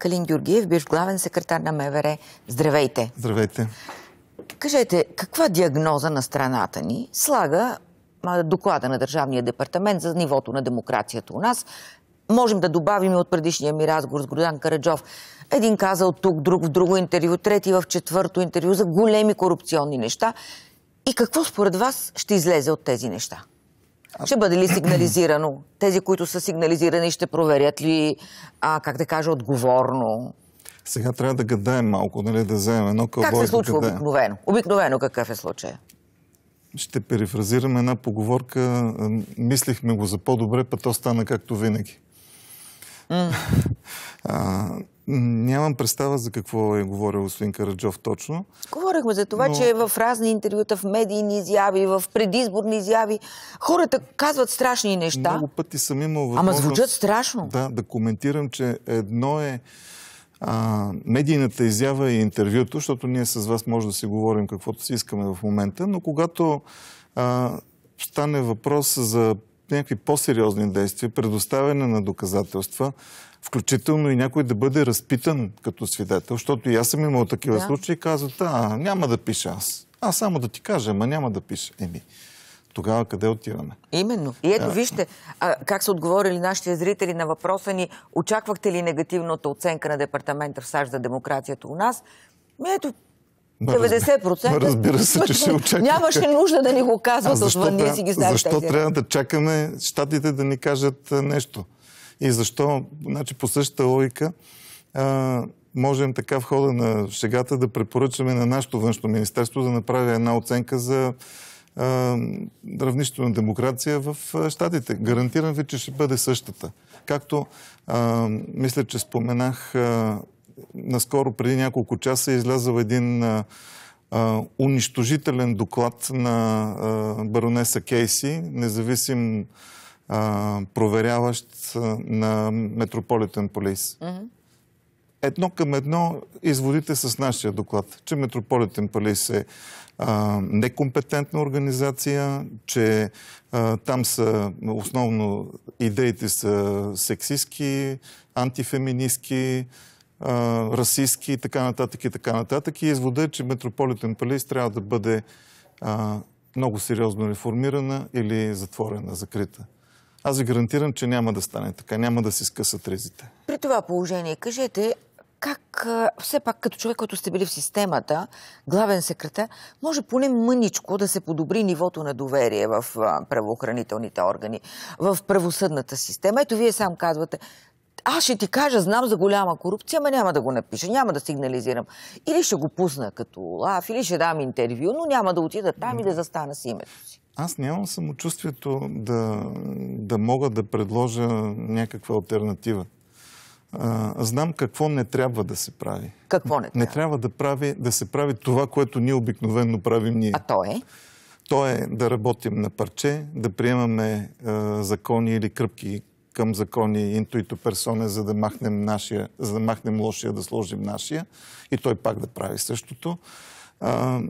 Калин Георгиев, бивш главен секретар на МВР. Здравейте! Здравейте! Кажете, каква диагноза на страната ни слага доклада на Държавния департамент за нивото на демокрацията у нас? Можем да добавим от предишния ми разговор с Гордан Караджов. Един казал тук, друг в друго интервю, трети в четвърто интервю за големи корупционни неща. И какво според вас ще излезе от тези неща? Ще бъде ли сигнализирано? Тези, които са сигнализирани, ще проверят ли, а, как да кажа, отговорно? Сега трябва да гадаем малко, нали, да вземем едно кълбой. Как се случва да обикновено? Обикновено какъв е случай? Ще перифразирам една поговорка. Мислихме го за по-добре, па то стана както винаги. Mm. А, Нямам представа за какво е говорил господин Караджов точно. Говорихме за това, но... че е в разни интервюта, в медийни изяви, в предизборни изяви, хората казват страшни неща. Много пъти съм имал възможност... Ама звучат страшно. Да, да коментирам, че едно е а, медийната изява и интервюто, защото ние с вас може да си говорим каквото си искаме в момента, но когато а, стане въпрос за някакви по-сериозни действия, предоставяне на доказателства, включително и някой да бъде разпитан като свидетел, защото и аз съм имал такива да. случаи и казват, а, няма да пиша аз. А, само да ти кажа, ама няма да пиша. Еми, тогава къде отиваме? Именно. И ето, а... вижте, а, как са отговорили нашите зрители на въпроса ни, очаквахте ли негативната оценка на Департамента в САЩ за демокрацията у нас? Ми ето, 90%. Разбира се, че ще очакваме. Нямаше нужда да ни го казват отвън, ние си ги знаем. Защо трябва да чакаме щатите да ни кажат нещо? И защо, значи по същата логика, а, можем така в хода на шегата да препоръчаме на нашето външно министерство да направи една оценка за а, равнището на демокрация в Штатите. Гарантирам ви, че ще бъде същата. Както а, мисля, че споменах а, наскоро преди няколко часа е излязъл един а, а, унищожителен доклад на а, баронеса Кейси, независим а, проверяващ на Метрополитен полис. Едно към едно изводите с нашия доклад, че Метрополитен полис е некомпетентна организация, че а, там са основно идеите са сексистски, антифеминистки, расистски и така нататък и така нататък. И извода е, че Метрополитен полис трябва да бъде а, много сериозно реформирана или затворена, закрита. Аз ви гарантирам, че няма да стане така. Няма да си скъсат резите. При това положение, кажете, как все пак като човек, който сте били в системата, главен секретар, може поне мъничко да се подобри нивото на доверие в правоохранителните органи, в правосъдната система. Ето вие сам казвате, аз ще ти кажа, знам за голяма корупция, но няма да го напиша, няма да сигнализирам. Или ще го пусна като лав, или ще дам интервю, но няма да отида там и да застана с името си аз нямам самочувствието да, да мога да предложа някаква альтернатива. А, знам какво не трябва да се прави. Какво не трябва? Не трябва да, прави, да се прави това, което ние обикновенно правим ние. А то е? То е да работим на парче, да приемаме а, закони или кръпки към закони интуито персоне, за да махнем, нашия, за да махнем лошия, да сложим нашия и той пак да прави същото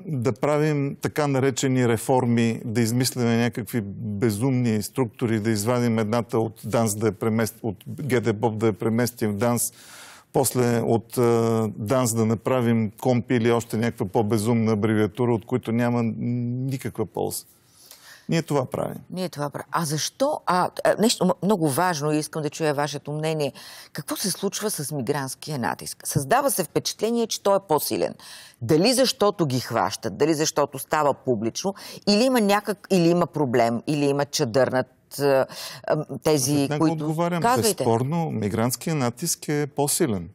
да правим така наречени реформи, да измисляме някакви безумни структури, да извадим едната от данс да е премест, от ГДБОП да я преместим в данс, после от данс да направим компи или още някаква по-безумна абревиатура, от които няма никаква полза. Ние това правим. Ние това правим. А защо? А, нещо много важно и искам да чуя вашето мнение. Какво се случва с мигрантския натиск? Създава се впечатление, че той е по-силен. Дали защото ги хващат, дали защото става публично, или има някак, или има проблем, или има чадърнат тези, Веднага които... отговарям. Казвайте. Безспорно, мигрантския натиск е по-силен.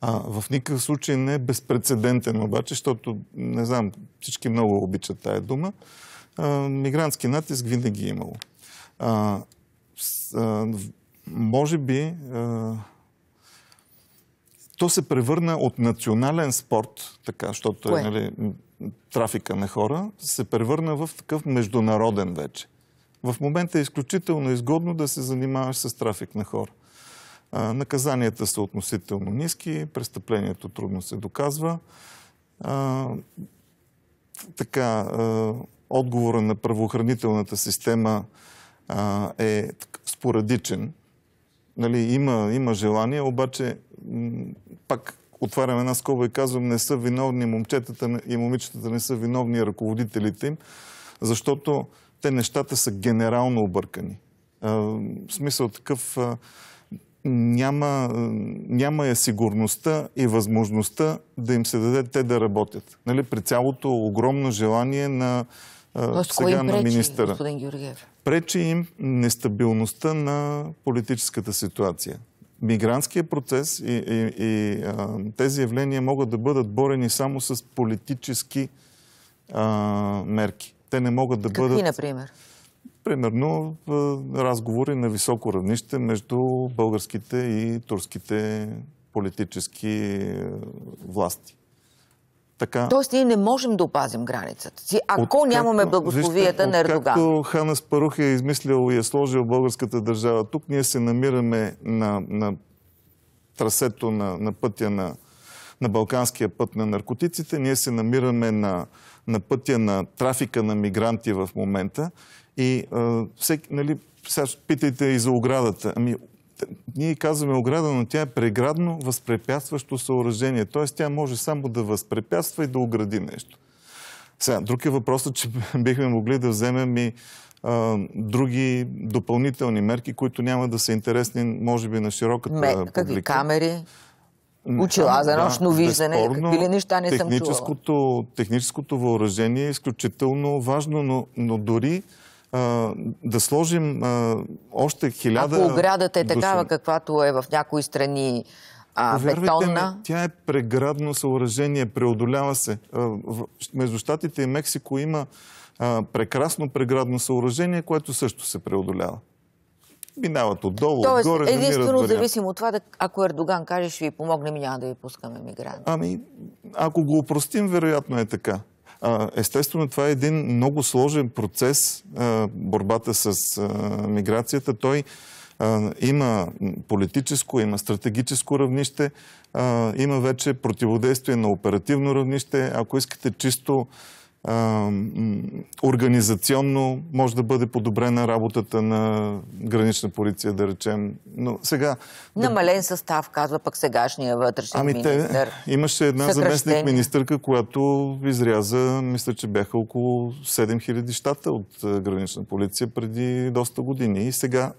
А, в никакъв случай не е безпредседентен обаче, защото, не знам, всички много обичат тая дума мигрантски натиск винаги е имало. А, а, може би а, то се превърна от национален спорт, така, защото е нали, трафика на хора, се превърна в такъв международен вече. В момента е изключително изгодно да се занимаваш с трафик на хора. А, наказанията са относително ниски, престъплението трудно се доказва. А, така, а, отговора на правоохранителната система а, е спорадичен. Нали, има, има желание, обаче пак отварям една скоба и казвам, не са виновни момчетата и момичетата, не са виновни ръководителите им, защото те нещата са генерално объркани. А, в смисъл такъв а, няма, няма е сигурността и възможността да им се даде те да работят. Нали, при цялото огромно желание на Тоест, сега на министъра. Господин Георгиев? Пречи им нестабилността на политическата ситуация. Мигрантския процес и, и, и а, тези явления могат да бъдат борени само с политически а, мерки. Те не могат да Какви, бъдат... Какви, например? Примерно разговори на високо равнище между българските и турските политически власти. Така... Тоест ние не можем да опазим границата си, ако откакто, нямаме благословията на Ердоган. Както Ханас Парух е измислил и е сложил българската държава тук, ние се намираме на, на трасето на, на пътя на, на Балканския път на наркотиците, ние се намираме на, на пътя на трафика на мигранти в момента и а, всеки, нали, сега питайте и за оградата. Ами, ние казваме ограда, но тя е преградно възпрепятстващо съоръжение. Т.е. тя може само да възпрепятства и да огради нещо. Сега, друг е въпросът, че бихме могли да вземем и а, други допълнителни мерки, които няма да са интересни, може би, на широката Ме, публика. Какви камери? Учила за нощно да, виждане, безспорно, какви ли неща не съм чувала. Техническото въоръжение е изключително важно, но, но дори да сложим а, още хиляда... Ако оградата е такава, каквато е в някои страни а, бетонна... Ми, тя е преградно съоръжение, преодолява се. между Штатите и Мексико има а, прекрасно преградно съоръжение, което също се преодолява минават отдолу, Тоест, отгоре, намират единствено зависимо от това, да, ако Ердоган каже, ще ви помогне, ми няма да ви пускаме мигранти. Ами, ако го опростим, вероятно е така. Естествено, това е един много сложен процес, борбата с миграцията. Той има политическо, има стратегическо равнище, има вече противодействие на оперативно равнище. Ако искате чисто организационно може да бъде подобрена работата на гранична полиция, да речем. Но сега... Намален състав, казва пък сегашния вътрешен ами министр. Те, имаше една заместник министърка, която изряза, мисля, че бяха около 7000 щата от е, гранична полиция преди доста години. И сега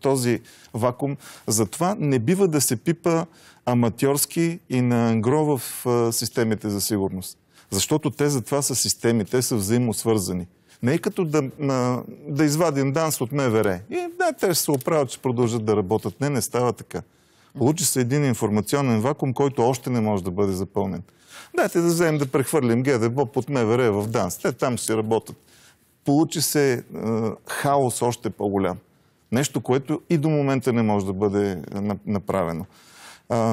този вакуум. Затова не бива да се пипа аматьорски и на ангро в е, системите за сигурност. Защото те затова са системи, те са взаимосвързани. Не е като да, на, да извадим данс от МВР. И да, те ще се оправят, че продължат да работят. Не, не става така. Получи се един информационен вакуум, който още не може да бъде запълнен. Дайте да вземем да прехвърлим ГДБО под МВР в ДАНС. Те там си работят. Получи се е, хаос още по-голям. Нещо, което и до момента не може да бъде е, направено.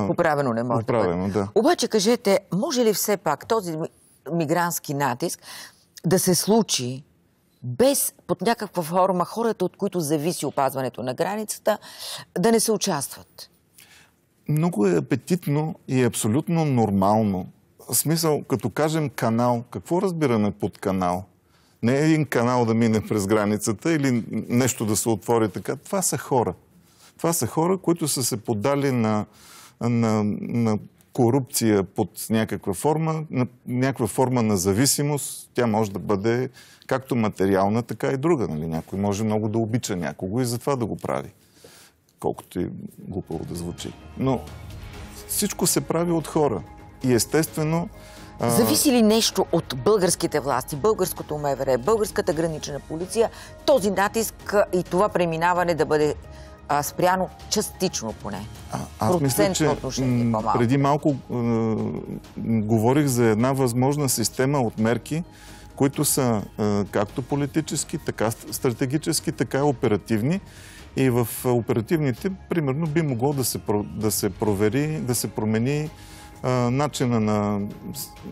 Поправено не може. Поправено, да. Обаче кажете, може ли все пак този мигрантски натиск да се случи без под някаква форма хората, от които зависи опазването на границата, да не се участват. Много е апетитно и абсолютно нормално. В смисъл, като кажем канал, какво разбираме под канал? Не е един канал да мине през границата или нещо да се отвори така. Това са хора. Това са хора, които са се подали на, на, на корупция под някаква форма, някаква форма на зависимост, тя може да бъде както материална, така и друга. Нали? Някой може много да обича някого и затова да го прави. Колкото и глупаво да звучи. Но всичко се прави от хора. И естествено... А... Зависи ли нещо от българските власти, българското МВР, българската гранична полиция, този натиск и това преминаване да бъде а, спряно частично поне. А, аз мисля, че е по преди малко е, говорих за една възможна система от мерки, които са е, както политически, така стратегически, така и оперативни. И в е, оперативните, примерно, би могло да се, да се провери, да се промени е, начина на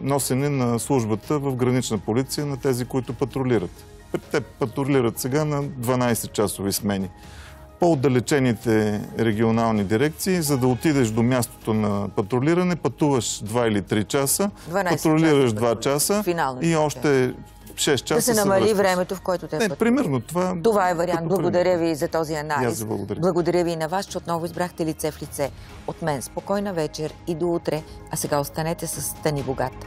носене на службата в гранична полиция на тези, които патрулират. Те патрулират сега на 12-часови смени по-отдалечените регионални дирекции, за да отидеш до мястото на патрулиране, пътуваш 2 или 3 часа, патрулираш 2 часа Финално, и е. още 6 часа. Да се намали времето, в което те. Не, примерно това. Това е вариант. Благодаря ви за този анализ. Благодаря. благодаря. ви и на вас, че отново избрахте лице в лице. От мен спокойна вечер и до утре. А сега останете с Тани Богат.